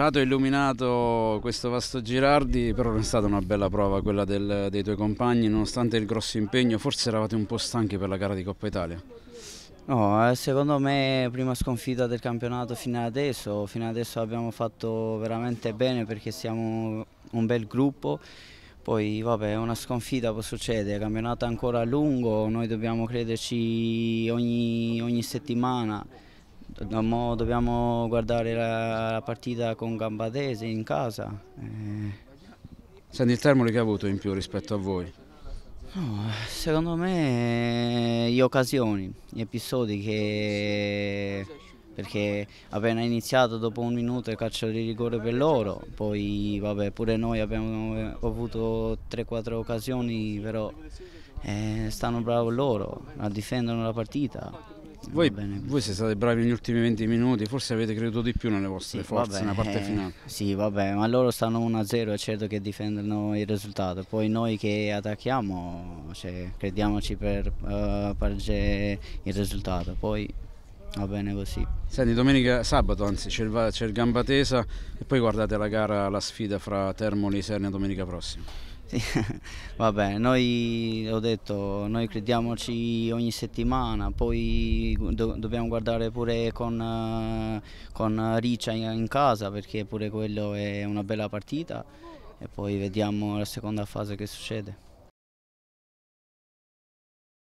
Certo, illuminato questo vasto Girardi, però non è stata una bella prova quella del, dei tuoi compagni, nonostante il grosso impegno, forse eravate un po' stanchi per la gara di Coppa Italia. No, eh, secondo me prima sconfitta del campionato fino adesso, fino adesso abbiamo fatto veramente bene perché siamo un bel gruppo, poi vabbè una sconfitta può succedere, il campionato è ancora lungo, noi dobbiamo crederci ogni, ogni settimana Mo dobbiamo guardare la, la partita con Gambadese in casa. Eh. Senti il termine che ha avuto in più rispetto a voi? No, secondo me eh, le occasioni, gli episodi che... perché appena iniziato dopo un minuto il calcio di rigore per loro, poi vabbè pure noi abbiamo avuto 3-4 occasioni però eh, stanno bravo loro, a difendere la partita. Voi, voi, siete stati bravi negli ultimi 20 minuti, forse avete creduto di più nelle vostre sì, forze nella parte eh, finale. Sì, vabbè, ma loro stanno 1-0, è certo che difendono il risultato. Poi noi che attacchiamo, cioè, crediamoci per uh, eh, pareggiare il risultato. Poi va bene così. Senti, domenica, sabato anzi, c'è il, il tesa e poi guardate la gara, la sfida fra Termoli e Sernia domenica prossima. Sì, vabbè, noi ho detto, noi crediamoci ogni settimana, poi do, dobbiamo guardare pure con, con Riccia in, in, casa perché pure quello è una bella partita e poi vediamo la seconda fase che succede.